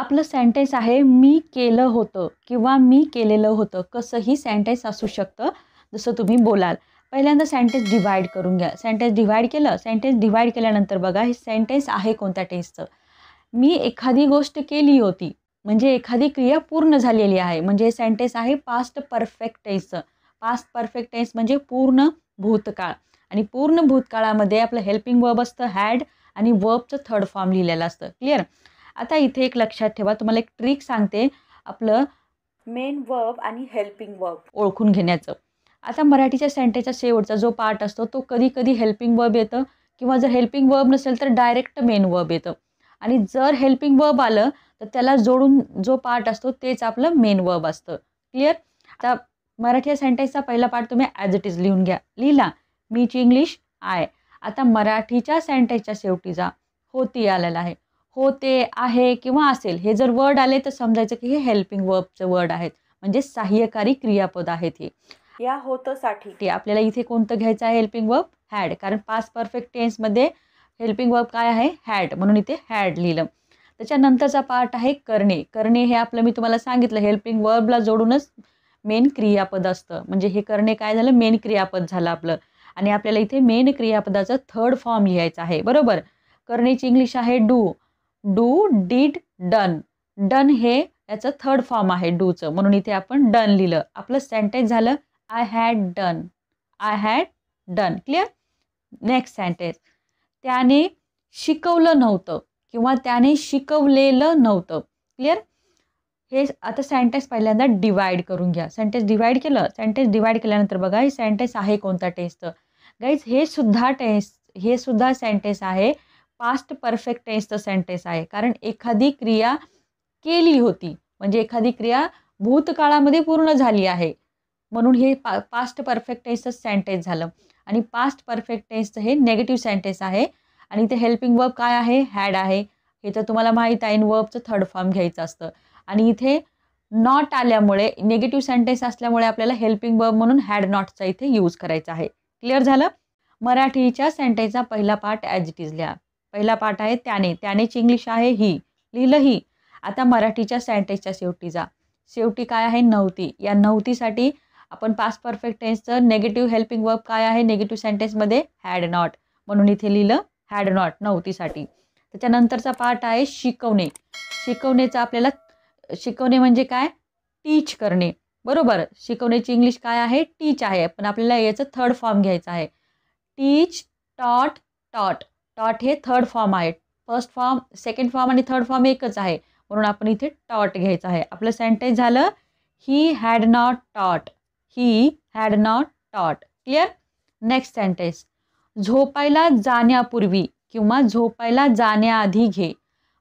आपलं सेंटेन्स आहे मी केलं होतं किंवा मी केलेलं होतं कसंही सेंटेन्स असू शकतं जसं तुम्ही बोलाल पहिल्यांदा सेंटेन्स डिवाईड करून घ्या सेंटेन्स डिवाईड केलं सेंटेन्स डिवाईड केल्यानंतर बघा हे सेंटेन्स आहे कोणत्या टेन्सचं मी एखादी गोष्ट केली होती म्हणजे एखादी क्रिया पूर्ण झालेली आहे म्हणजे हे सेंटेन्स आहे पास्ट परफेक्ट टेन्सचं पास्ट परफेक्ट टेन्स म्हणजे पूर्ण भूतकाळ आणि पूर्ण भूतकाळामध्ये आपलं हेल्पिंग वर्ब असतं हॅड आणि वर्बचं थर्ड फॉर्म लिहिलेलं असतं क्लिअर आता इथे एक लक्षात ठेवा तुम्हाला एक ट्रिक सांगते आपलं मेन वर्ब आणि हेल्पिंग वर्ब ओळखून घेण्याचं आता मराठीच्या सेंटेचा शेवटचा जो पार्ट असतो तो कधी कधी हेल्पिंग वर्ब येतं किंवा जर हेल्पिंग वर्ब नसेल तर डायरेक्ट मेन वर्ब येतं आणि जर हेल्पिंग वर्ब आलं तर त्याला जोडून जो पार्ट असतो तेच आपलं मेन वर्ब असतं क्लिअर आता मराठी या सेंटेन्सचा पहिला पार्ट तुम्ही ॲज इट इज लिहून घ्या लिहिला मीच इंग्लिश आय आता मराठीच्या सेंटेन्सच्या शेवटी जा होती आलेला आहे होते आहे किंवा असेल हे जर वर्ड आले तर समजायचं की हे हेल्पिंग वर्बचे वर्ड आहेत म्हणजे सहाय्यकारी क्रियापद आहेत हे या होतंसाठी ते आपल्याला इथे कोणतं घ्यायचं आहे हेल्पिंग वर्ब हॅड कारण पास परफेक्ट टेन्समध्ये हेल्पिंग वर्ब काय आहे हॅड म्हणून इथे हॅड लिहिलं त्याच्यानंतरचा पार्ट आहे करणे करणे हे आपलं मी तुम्हाला सांगितलं हेल्पिंग वर्बला जोडूनच मेन क्रियापद असतं म्हणजे हे करणे काय झालं मेन क्रियापद झालं आपलं आणि आपल्याला इथे मेन क्रियापदाचं थर्ड फॉर्म लिहायचं आहे बरोबर करणेची इंग्लिश आहे do do did done done हे याचं थर्ड फॉर्म आहे डूचं म्हणून इथे आपण डन लिहिलं आपलं सेंटेन्स झालं I had done I had done clear next sentence त्याने शिकवलं नव्हतं किंवा त्याने शिकवलेलं नव्हतं क्लिअर हे आता सेंटेन्स पहिल्यांदा डिवाइड करून घ्या सेंटेन्स डिवाइड केलं सेंटेन्स डिवाइड केल्यानंतर बघा हे सेंटेन्स आहे कोणता टेन्सचं गाईज हे सुद्धा टेस्ट हे सुद्धा सेंटेन्स आहे पास्ट परफेक्ट टेन्सचं सेंटेन्स आहे कारण एखादी क्रिया केली होती म्हणजे एखादी क्रिया भूतकाळामध्ये पूर्ण झाली आहे म्हणून हे पा पास्ट परफेक्ट टेन्सचं सेंटेन्स झालं आणि पास्ट परफेक्ट टेन्सचं हे नेगेटिव्ह सेंटेन्स आहे आणि इथे हेल्पिंग वर्ब काय आहे हॅड आहे हे तर तुम्हाला माहीत आहे इन वर्बचं थर्ड फॉर्म घ्यायचं असतं आणि इथे नॉट आल्यामुळे निगेटिव्ह सेंटेन्स असल्यामुळे आपल्याला हेल्पिंग वर्ब म्हणून हॅड नॉटचा इथे यूज करायचा आहे क्लिअर झालं मराठीच्या सेंटेन्सचा पहिला पार्ट ॲज इट इज लिहा पहिला पाठ आहे त्याने त्यानेच इंग्लिश आहे ही लिहिलं ही आता मराठीच्या सेंटेन्सच्या शेवटी जा शेवटी काय आहे नव्हती या नव्हतीसाठी आपण पास्ट परफेक्ट टेन्सचं नेगेटिव्ह हेल्पिंग वर्ब काय आहे नेगेटिव्ह सेंटेन्समध्ये हॅड नॉट म्हणून इथे लिहिलं हॅड नॉट नव्हतीसाठी त्याच्यानंतरचा पार्ट आहे शिकवणे शिकवण्याचं आपल्याला शिकवणे म्हणजे काय टीच करणे बरोबर शिकवण्याची इंग्लिश काय आहे टीच आहे पण आपल्याला याचं थर्ड फॉर्म घ्यायचं आहे टीच टॉट टॉट टॉट हे थर्ड फॉर्म आहे फर्स्ट फॉर्म सेकंड फॉर्म आणि थर्ड फॉर्म एकच आहे म्हणून आपण इथे टॉट घ्यायचं आहे आपलं सेंटेन्स झालं ही had not taught he had not taught clear next sentence झोपायला जाण्यापूर्वी किंवा झोपायला जाण्याआधी घे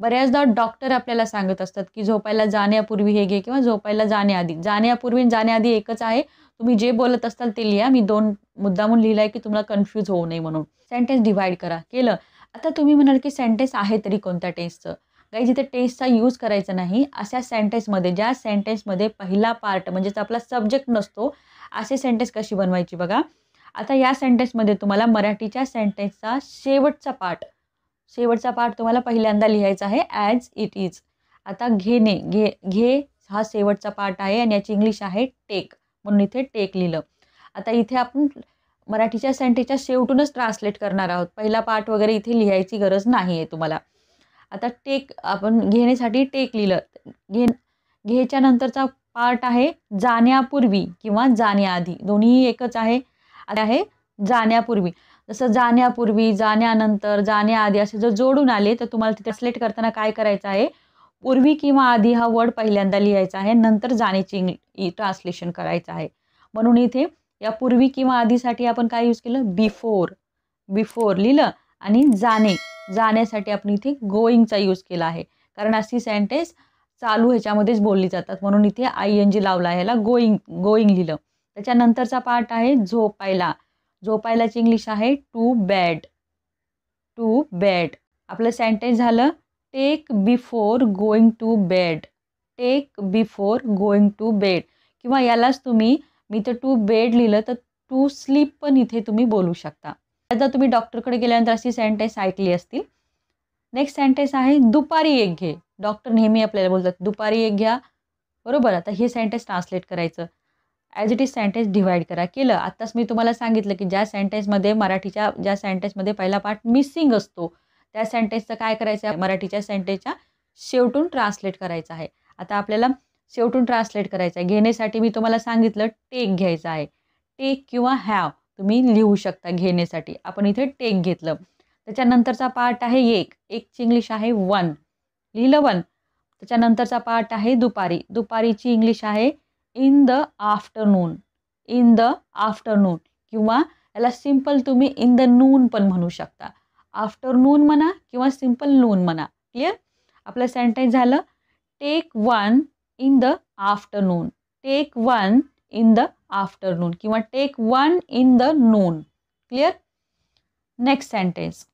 बऱ्याचदा डॉक्टर आपल्याला सांगत असतात की झोपायला जाण्यापूर्वी हे घे किंवा झोपायला जाण्याआधी जाण्यापूर्वी जाण्याआधी एकच आहे तुम्ही जे बोलत असाल ते लिहा मी दोन मुद्दा म्हणून आहे की तुम्हाला कन्फ्यूज होऊ नये म्हणून सेंटेन्स डिव्हाइड करा केलं आता तुम्ही म्हणाल की सेंटेन्स आहे तरी कोणत्या टेस्टचं काही जिथे टेन्सचा यूज करायचा नाही अशा सेंटेन्समध्ये ज्या सेंटेन्समध्ये पहिला पार्ट म्हणजेच आपला सब्जेक्ट नसतो असे सेंटेन्स कशी बनवायची बघा आता या सेंटेन्समध्ये तुम्हाला मराठीच्या सेंटेन्सचा शेवटचा पार्ट शेवटचा पार्ट तुम्हाला पहिल्यांदा लिहायचा आहे ॲज इट इज आता घेणे घे घे हा शेवटचा पार्ट आहे आणि याची इंग्लिश आहे टेक म्हणून इथे टेक लिहिलं आता इथे आपण मराठीच्या सेंटेच्या शेवटूनच ट्रान्सलेट करणार आहोत पहिला पार्ट वगैरे इथे लिहायची गरज नाही आहे तुम्हाला आता टेक आपण घेण्यासाठी टेक लिहिलं घे घ्यायच्या नंतरचा पार्ट आहे जाण्यापूर्वी किंवा जाण्याआधी दोन्ही एकच आहे आहे जाण्यापूर्वी जसं जाण्यापूर्वी जाण्यानंतर जाण्याआधी असे जर जोडून आले तर तुम्हाला तिथे ट्रान्सलेट करताना काय करायचं आहे पूर्वी किंवा आधी हा वर्ड पहिल्यांदा लिहायचा आहे नंतर जाण्याची इंग्लि ट्रान्सलेशन करायचं आहे म्हणून इथे या पूर्वी किंवा आधीसाठी आपण काय यूज केलं बिफोर बिफोर लिहिलं आणि जाणे जाण्यासाठी आपण इथे गोईंगचा यूज केला आहे कारण अशी सेंटेन्स चालू ह्याच्यामध्येच बोलली जातात म्हणून इथे आय एन जी लावला ह्याला गोईंग गोईंग लिहिलं त्याच्यानंतरचा पार्ट आहे झोपायला झोपायलाची इंग्लिश आहे टू बॅड टू बॅड आपलं सेंटेन्स झालं take before going to bed take before going to bed किंवा यालाच तुम्ही मी तर टू बेड लिहिलं तर टू स्लीप पण इथे तुम्ही बोलू शकता आता तुम्ही डॉक्टरकडे गेल्यानंतर अशी सेंटेन्स ऐकली असतील नेक्स्ट सेंटेन्स आहे दुपारी एक घे डॉक्टर नेहमी आपल्याला बोलतात दुपारी एक घ्या बरोबर आता हे सेंटेन्स ट्रान्सलेट करायचं as it is sentence divide करा केलं आत्ताच मी तुम्हाला सांगितलं की ज्या सेंटेन्समध्ये मराठीच्या ज्या सेंटेन्समध्ये पहिला पार्ट मिसिंग असतो त्या सेंटेन्सचं काय करायचं आहे मराठीच्या सेंटेन्सच्या शेवटून ट्रान्सलेट करायचं आहे आता आपल्याला शेवटून ट्रान्सलेट करायचं आहे घेण्यासाठी मी तुम्हाला सांगितलं टेक घ्यायचं आहे टेक किंवा हॅव तुम्ही लिहू शकता घेण्यासाठी आपण इथे टेक घेतलं त्याच्यानंतरचा पार्ट आहे एक एकची इंग्लिश आहे वन लिहिलं वन त्याच्यानंतरचा पार्ट आहे दुपारी दुपारीची इंग्लिश आहे in the afternoon in the afternoon किंवा याला सिम्पल तुम्ही इन द नून पण म्हणू शकता आफ्टरनून म्हणा किंवा सिम्पल नून म्हणा क्लिअर आपलं सेंटेन्स झालं take one in the afternoon take one in the afternoon किंवा take one in the noon clear next sentence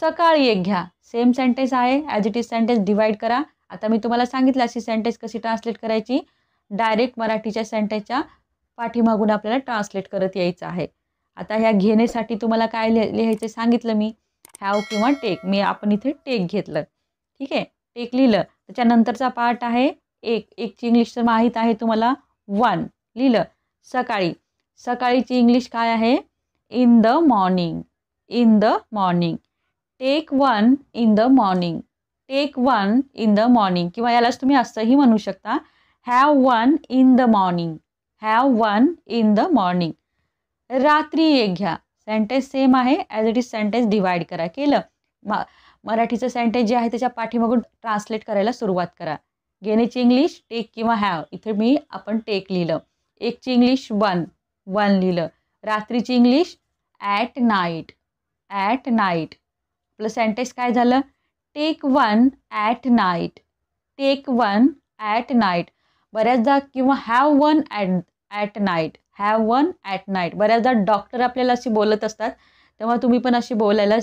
सकाळी एक घ्या सेम सेंटेन्स आहे as it is sentence divide करा आता मी तुम्हाला सांगितलं अशी सेंटेन्स कशी ट्रान्सलेट करायची डायरेक्ट मराठीच्या सेंटेन्सच्या पाठीमागून आपल्याला ट्रान्सलेट करत यायचं आहे आता ह्या घेण्यासाठी तुम्हाला काय लिहायचं सांगितलं मी हॅव किंवा टेक मी आपण इथे टेक घेतलं ठीक आहे टेक लिहिलं त्याच्यानंतरचा पार्ट आहे एक एकची इंग्लिश तर माहीत आहे तुम्हाला वन लिहिलं सकाळी सकाळीची इंग्लिश काय आहे in the morning in the morning take one in the morning take one in the morning किंवा यालाच तुम्ही असंही म्हणू शकता have one in the morning have one in the morning रात्री एक घ्या सेंटेन्स सेम आहे as it is sentence divide करा केलं मा मराठीचं सेंटेन्स जे आहे त्याच्या पाठीमागून ट्रान्सलेट करायला सुरुवात करा घेण्याची इंग्लिश टेक किंवा हॅव इथे मी आपण टेक लिहिलं एकची इंग्लिश वन वन लिहिलं रात्रीची English at night at night आपलं सेंटेन्स काय झालं take one at night take one at night बऱ्याचदा किंवा have one at at night have one at night बऱ्याचदा डॉक्टर आपल्याला अशी बोलत असतात तेव्हा तुम्ही पण अशी बोलायला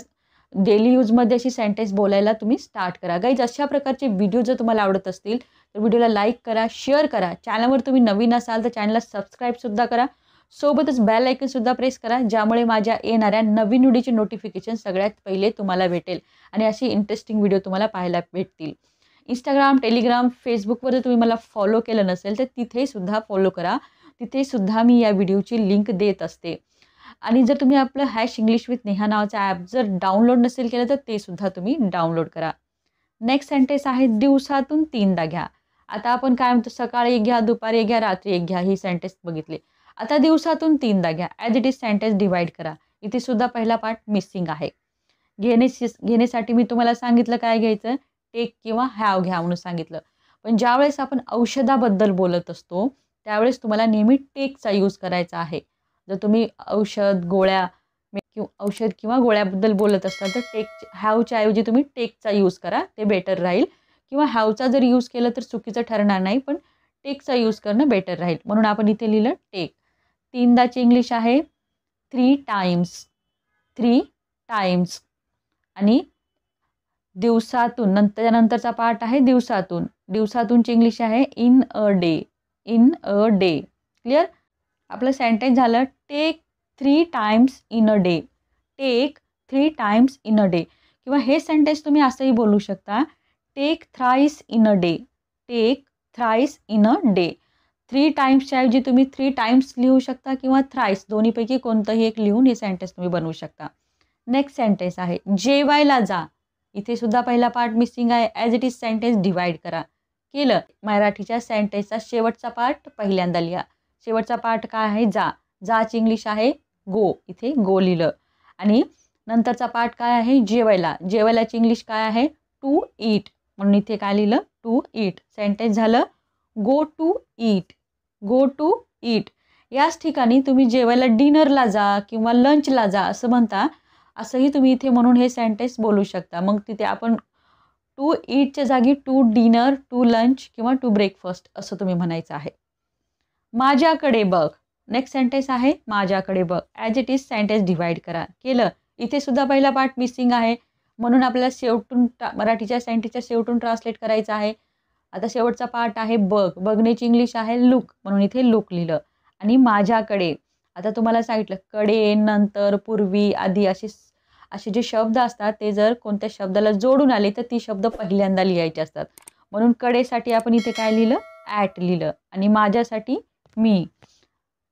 डेली यूजमध्ये अशी सेंटेन्स बोलायला तुम्ही स्टार्ट करा गाईज अशा प्रकारचे व्हिडिओ जर तुम्हाला आवडत असतील तर व्हिडिओला लाईक करा शेअर करा चॅनलवर तुम्ही नवीन असाल तर चॅनलला सबस्क्राईबसुद्धा करा सोबतच बेल सुद्धा प्रेस करा ज्यामुळे माझ्या येणाऱ्या नवीन व्हिडिओचे नोटिफिकेशन सगळ्यात पहिले तुम्हाला भेटेल आणि अशी इंटरेस्टिंग व्हिडिओ तुम्हाला पाहायला भेटतील इंस्टाग्राम टेलिग्राम फेसबुकवर जर तुम्ही मला फॉलो केलं नसेल तर तिथेसुद्धा फॉलो करा तिथे सुद्धा मी या व्हिडिओची लिंक देत असते आणि जर तुम्ही आपलं हॅश इंग्लिश विथ नेहा नावाचं ॲप जर डाउनलोड नसेल केलं तर ते सुद्धा तुम्ही डाउनलोड करा नेक्स्ट सेंटेन्स आहे दिवसातून तीनदा घ्या आता आपण काय म्हणतो सकाळी एक घ्या दुपारी एक घ्या रात्री एक घ्या ही सेंटेन्स बघितली आता दिवसातून तीनदा घ्या as it is sentence divide करा इथे सुद्धा पहिला पार्ट मिसिंग आहे घेणे घेण्यासाठी मी तुम्हाला सांगितलं काय घ्यायचं टेक किंवा हॅव घ्या म्हणून सांगितलं पण ज्यावेळेस आपण औषधाबद्दल बोलत असतो त्यावेळेस तुम्हाला नेहमी टेकचा यूज करायचा आहे जर तुम्ही औषध गोळ्या किंवा औषध किंवा गोळ्याबद्दल बोलत असाल तर टेक हॅवच्या ऐवजी तुम्ही टेकचा यूज करा ते बेटर राहील किंवा हॅवचा जर यूज केला तर चुकीचं ठरणार नाही पण टेकचा यूज करणं बेटर राहील म्हणून आपण इथे लिहिलं टेक तीनदाची इंग्लिश आहे थ्री टाइम्स थ्री टाइम्स आणि दिवसातून नंतर नंतरचा पार्ट आहे दिवसातून दिवसातूनची इंग्लिश आहे in a day in a day clear आपलं सेंटेन्स झालं take three times in a day take three times in a day किंवा हे सेंटेन्स तुम्ही असंही बोलू शकता take thrice in a day take thrice in a day three टाइम्सच्या ऐवजी तुम्ही थ्री टाइम्स लिहू शकता किंवा थ्राईस दोन्हीपैकी कोणतंही एक लिहून हे सेंटेन्स तुम्ही बनवू शकता नेक्स्ट सेंटेन्स आहे जेवायला जा इथे सुद्धा पहिला पार्ट मिसिंग आहे as it is sentence divide करा केलं मराठीच्या सेंटेन्सचा शेवटचा पार्ट पहिल्यांदा लिहा शेवटचा पार्ट काय आहे जा जाच इंग्लिश आहे गो इथे गो लिहिलं आणि नंतरचा पार्ट काय आहे जेवायला जेवायलाची इंग्लिश काय आहे टू ईट म्हणून इथे काय लिहिलं टू ईट सेंटेन्स झालं go to eat go to eat याच ठिकाणी तुम्ही जेवायला डिनरला जा किंवा लंचला जा असं म्हणता असंही तुम्ही इथे म्हणून हे सेंटेन्स बोलू शकता मग तिथे आपण टू ईटच्या जागी टू डिनर टू लंच किंवा टू ब्रेकफास्ट असं तुम्ही म्हणायचं आहे माझ्याकडे बघ नेक्स्ट सेंटेन्स आहे माझ्याकडे बघ as it is sentence divide करा केलं इथे सुद्धा पहिला पार्ट मिसिंग आहे म्हणून आपल्याला शेवटून ट्रा मराठीच्या सेंटेन्सच्या शेवटून ट्रान्सलेट करायचं आहे आता शेवटचा पार्ट आहे बघ बघण्याची इंग्लिश आहे लुक म्हणून इथे लुक लिहिलं आणि माझ्याकडे आता तुम्हाला सांगितलं कडे नंतर पूर्वी आधी असे असे जे शब्द असतात ते जर कोणत्या शब्दाला जोडून आले तर ती शब्द पहिल्यांदा लिहायचे असतात म्हणून कडेसाठी आपण इथे काय लिहिलं ॲट लिहिलं आणि माझ्यासाठी मी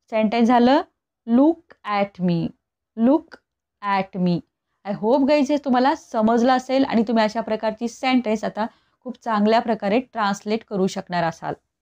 सेंटेन्स झालं look at me look at me I hope guys तुम्हाला समजलं असेल आणि तुम्ही अशा प्रकारची सेंटेन्स आता खूप चांगल्या प्रकारे ट्रान्सलेट करू शकणार असाल